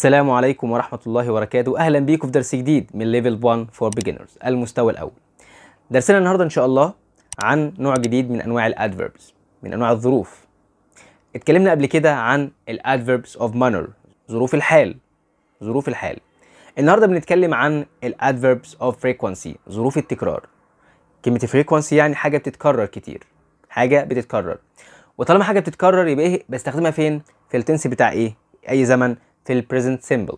السلام عليكم ورحمة الله وبركاته أهلا بيكم في درس جديد من ليفل 1 فور Beginners المستوى الأول درسنا النهاردة إن شاء الله عن نوع جديد من أنواع الأدفيربس من أنواع الظروف اتكلمنا قبل كده عن الأدفيربس of manner ظروف الحال ظروف الحال النهاردة بنتكلم عن الأدفيربس of frequency ظروف التكرار كلمة frequency يعني حاجة بتتكرر كتير حاجة بتتكرر وطالما حاجة بتتكرر يبقى إيه بستخدمها فين؟ في التنس بتاع إيه؟ أي زمن في present simple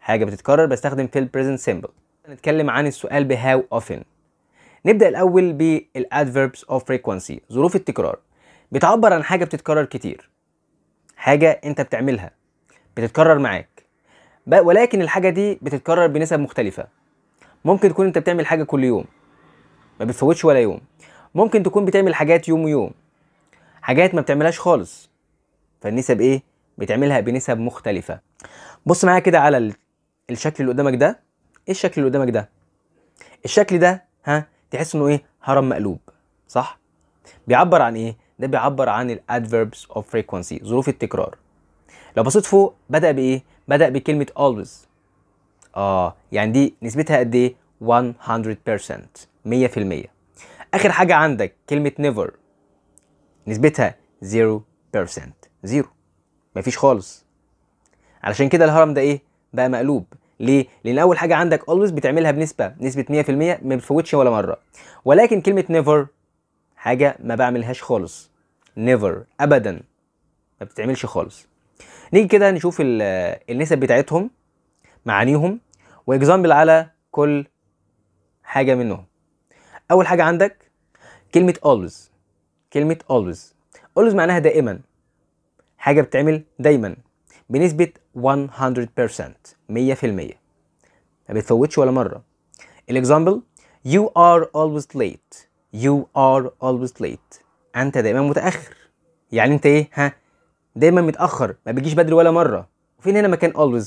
حاجه بتتكرر بستخدم في present simple نتكلم عن السؤال how اوفن نبدا الاول adverbs of frequency ظروف التكرار بتعبر عن حاجه بتتكرر كتير حاجه انت بتعملها بتتكرر معاك ولكن الحاجه دي بتتكرر بنسب مختلفه ممكن تكون انت بتعمل حاجه كل يوم ما بتفوتش ولا يوم ممكن تكون بتعمل حاجات يوم ويوم حاجات ما بتعملهاش خالص فالنسب ايه بتعملها بنسب مختلفه بص معايا كده على الشكل اللي قدامك ده ايه الشكل اللي قدامك ده الشكل ده ها تحس انه ايه هرم مقلوب صح بيعبر عن ايه ده بيعبر عن الادفيربس اوف frequency ظروف التكرار لو بصيت فوق بدا بايه بدا بكلمه always اه يعني دي نسبتها قد ايه 100% 100% اخر حاجه عندك كلمه never نسبتها 0% 0 مفيش خالص علشان كده الهرم ده ايه بقى مقلوب ليه؟ لأن أول حاجة عندك always بتعملها بنسبة نسبة 100% ما بتفوتش ولا مرة. ولكن كلمة never حاجة ما بعملهاش خالص. never أبدا ما بتتعملش خالص. نيجي كده نشوف النسب بتاعتهم معانيهم واكزامبل على كل حاجة منهم. أول حاجة عندك كلمة always كلمة always always معناها دائما حاجة بتعمل دايما بنسبة 100% 100% ما بتفوتش ولا مرة الاكزامبل you are always late you are always late انت دايما متأخر يعني انت ايه ها دايما متأخر ما بتجيش بدري ولا مرة وفين هنا مكان always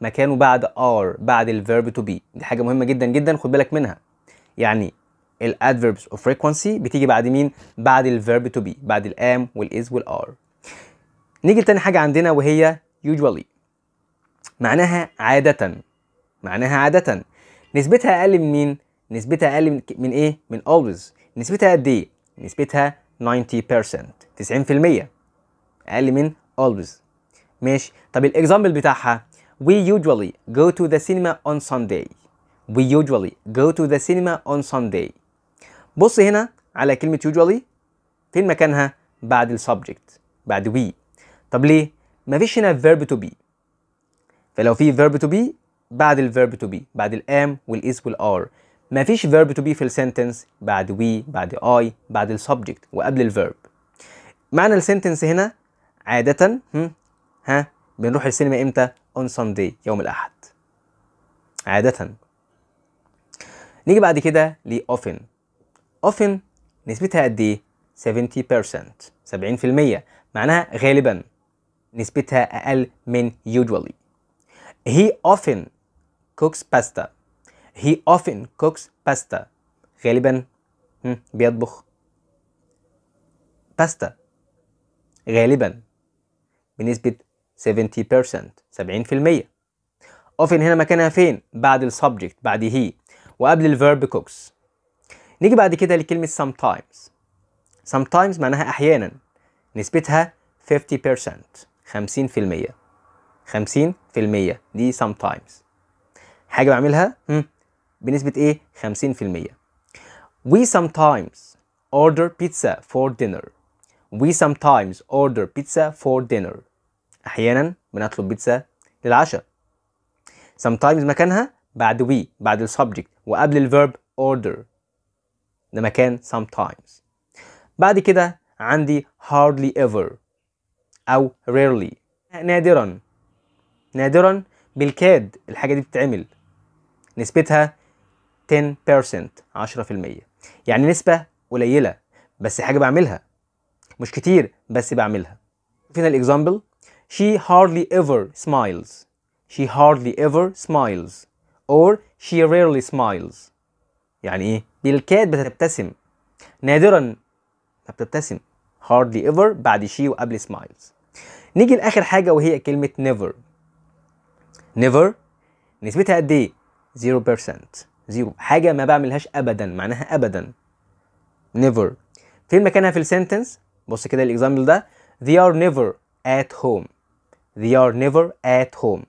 مكانه بعد are بعد الفيرب to be دي حاجة مهمة جدا جدا خد بالك منها يعني الادفيربس اوف فريكونسي بتيجي بعد مين بعد الفيرب تو بي بعد الام والاز والار نيجي لتاني حاجة عندنا وهي usually معناها عادة معناها عادة نسبتها أقل من مين؟ نسبتها أقل من, إيه؟ من always نسبتها قد إيه؟ نسبتها 90% 90% أقل من always ماشي طب الإكزامبل بتاعها We usually go to the cinema on Sunday We usually go to the cinema on Sunday بص هنا على كلمة usually فين مكانها؟ بعد السبجكت بعد we طب ليه مفيش هنا verb to be فلو في verb to be بعد الverb to be بعد الام والاس والار مفيش verb to be في السنتنس بعد we بعد I بعد السبجكت وقبل الفيرب معنى السنتنس هنا عادة ها بنروح السينما امتى on Sunday يوم الأحد عادة نيجي بعد كده ل often often نسبتها قد ايه 70% 70% معناها غالبا نسبتها أقل من usually he often cooks pasta he often cooks pasta غالبا بيطبخ باستا غالبا بنسبة 70% 70% often هنا مكانها فين؟ بعد ال subject بعد هي وقبل verb cooks نيجي بعد كده لكلمة sometimes sometimes معناها أحيانا نسبتها 50% خمسين في المية خمسين في المية دي sometimes حاجة بعملها بنسبة ايه خمسين في المية we sometimes order pizza for dinner we sometimes order pizza for dinner احيانا بنطلب بيتزا للعشاء sometimes مكانها بعد we بعد ال subject وقبل ال verb order ده مكان sometimes بعد كده عندي hardly ever أو rarely نادرا نادرا بالكاد الحاجة دي بتتعمل نسبتها 10% 10% يعني نسبة قليلة بس حاجة بعملها مش كتير بس بعملها فينا الإكزامبل she hardly ever smiles she hardly ever smiles or she rarely smiles يعني ايه بالكاد بتبتسم نادرا ما بتبتسم hardly ever بعد she وقبل smiles نيجي لاخر حاجه وهي كلمه never نيفر نسبتها قد ايه 0% زيرو حاجه ما بعملهاش ابدا معناها ابدا نيفر فين مكانها في السنتنس بص كده الاكزامبل ده they are never at home they are never at home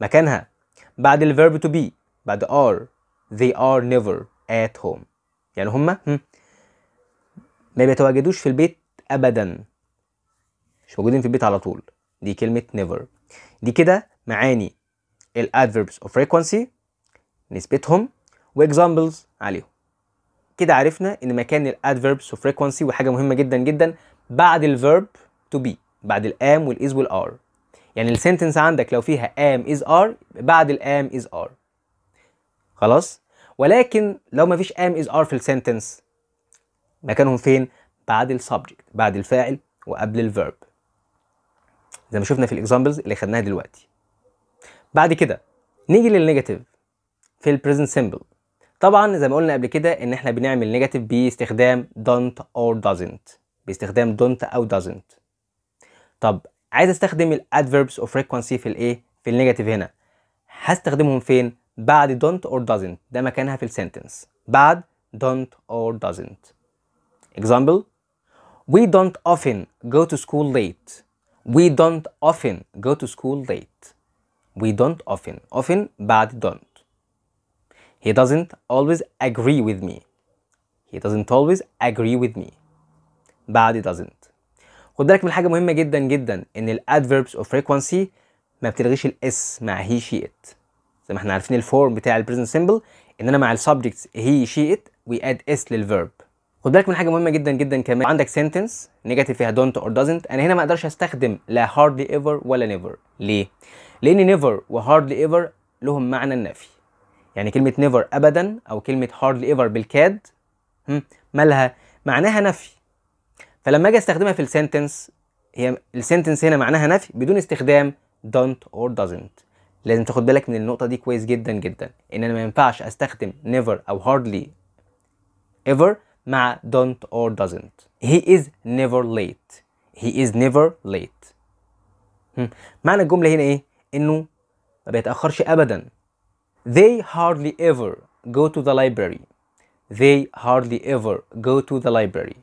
مكانها بعد الفيرب to be بعد are they are never at home يعني هما ما بيتواجدوش في البيت ابدا مش موجودين في البيت على طول دي كلمه نيفر دي كده معاني adverbs of frequency نسبتهم واكزامبلز عليهم كده عرفنا ان مكان adverbs of frequency وحاجه مهمه جدا جدا بعد verb to be بعد am is وال are يعني sentence عندك لو فيها am is are بعد am is are خلاص ولكن لو ما فيش is are في في sentence مكانهم فين بعد subject بعد الفاعل وقبل الفيرب زي ما شفنا في الاكزامبلز اللي خدناها دلوقتي بعد كده نيجي للنيجاتيف في البريزنت سيمبل طبعا زي ما قلنا قبل كده ان احنا بنعمل نيجاتيف باستخدام don't or doesn't باستخدام don't او doesn't طب عايز استخدم الادفيربس اوف فريكوانسي في الايه في النيجاتيف هنا هستخدمهم فين بعد don't or doesn't ده مكانها في السنتنس بعد don't or doesn't example we don't often go to school late We don't often go to school late. We don't often. Often, but don't. He doesn't always agree with me. He doesn't always agree with me. But he doesn't. خد من حاجة مهمة جدا جدا إن الـ adverbs of frequency ما بتلغيش الـ s مع he she it. زي ما احنا عارفين الفورم بتاع الـ present simple إن مع الـ subjects he she it we add s للـ verb. خد بالك من حاجه مهمه جدا جدا كمان عندك سنتنس نيجاتيف فيها دونت اور دازنت انا هنا ما اقدرش استخدم لا هاردلي ايفر ولا نيفر ليه لان نيفر وهاردلي ايفر لهم معنى النفي يعني كلمه نيفر ابدا او كلمه هاردلي ايفر بالكاد مالها معناها نفي فلما اجي استخدمها في السنتنس هي السنتنس هنا معناها نفي بدون استخدام don't or doesn't لازم تاخد بالك من النقطة دي كويس جدا جدا إن أنا ما ينفعش أستخدم never أو hardly ever مع don't or doesn't he is never late he is never late hmm. معنى الجملة هنا ايه؟ انه ما بيتأخرش ابدا they hardly ever go to the library they hardly ever go to the library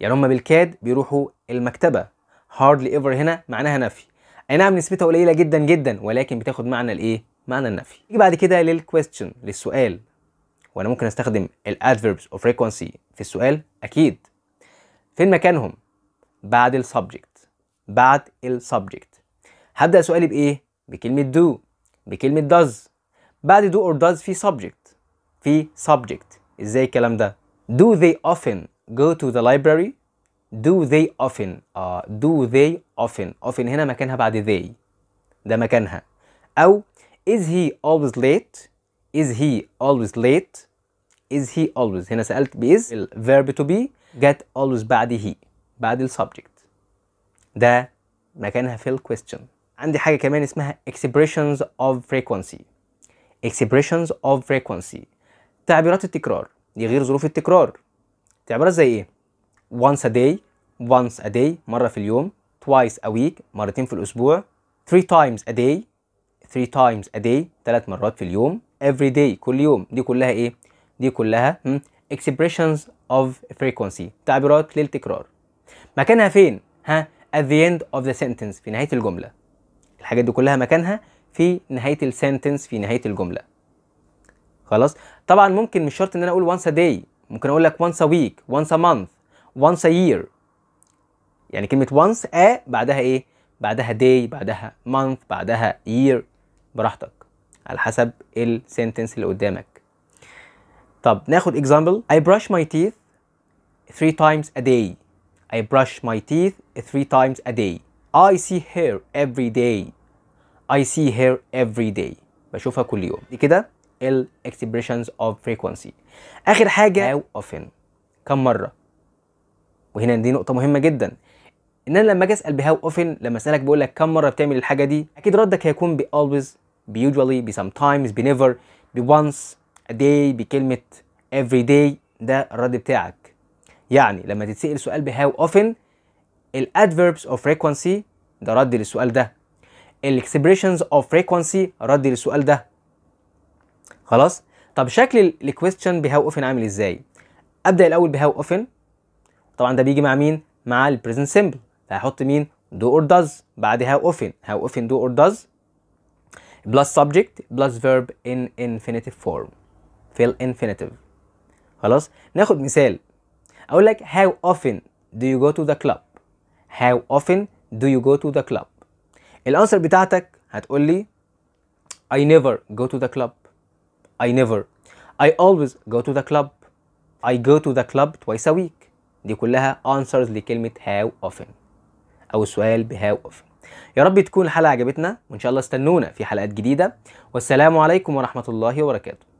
يعني هما بالكاد بيروحوا المكتبة hardly ever هنا معناها نفي اي نعم نسبتها قليلة جدا جدا ولكن بتاخد معنى الايه؟ معنى النفي. نيجي بعد كده للquestion للسؤال وانا ممكن استخدم الادفيربس اوف frequency في السؤال اكيد فين مكانهم بعد السبجكت بعد السبجكت هبدا سؤالي بايه بكلمه دو بكلمه داز بعد دو اور داز في سبجكت في سبجكت ازاي الكلام ده do they often go to the library do they often آه uh, do they often often هنا مكانها بعد they ده مكانها او is he always late is he always late is he always هنا سألت بإز verb to be get always بعد he بعد ال subject ده مكانها في ال question عندي حاجة كمان اسمها expressions of frequency expressions of frequency تعبيرات التكرار دي غير ظروف التكرار تعبيرات زي ايه once a day once a day مرة في اليوم twice a week مرتين في الأسبوع three times a day three times a day ثلاث مرات في اليوم every day كل يوم دي كلها ايه دي كلها expressions of frequency تعبيرات للتكرار مكانها فين ها at the end of the sentence في نهايه الجمله الحاجات دي كلها مكانها في نهايه السنتنس في نهايه الجمله خلاص طبعا ممكن مش شرط ان انا اقول once a day ممكن اقول لك once a week once a month once a year يعني كلمه once a آه، بعدها ايه بعدها day بعدها month بعدها year براحتك على حسب السنتنس اللي قدامك طب ناخد اكزامبل I brush my teeth three times a day I brush my teeth three times a day I see her every day I see her every day بشوفها كل يوم دي كده ال expressions of frequency اخر حاجه how often كم مره وهنا دي نقطه مهمه جدا ان انا لما اجي اسال بهاو اوفن لما اسالك بقول لك كم مره بتعمل الحاجه دي اكيد ردك هيكون ب always بيوجوالي بي times بي never بي once a day بكلمة every day ده الرد بتاعك يعني لما تتسأل سؤال ب how often ال adverbs of frequency ده رد للسؤال ده ال expressions of frequency رد للسؤال ده خلاص طب شكل الكويستشن ب how often عامل ازاي ابدا الاول ب how often طبعا ده بيجي مع مين مع present simple فهحط مين do or does بعد how often how often do or does plus subject plus verb in infinitive form fill infinitive خلاص ناخد مثال اقول لك how often do you go to the club how often do you go to the club الانسر بتاعتك هتقول لي I never go to the club I never I always go to the club I go to the club twice a week دي كلها answers لكلمة how often أو سؤال ب how often يا رب تكون الحلقه عجبتنا وان شاء الله استنونا في حلقات جديده والسلام عليكم ورحمه الله وبركاته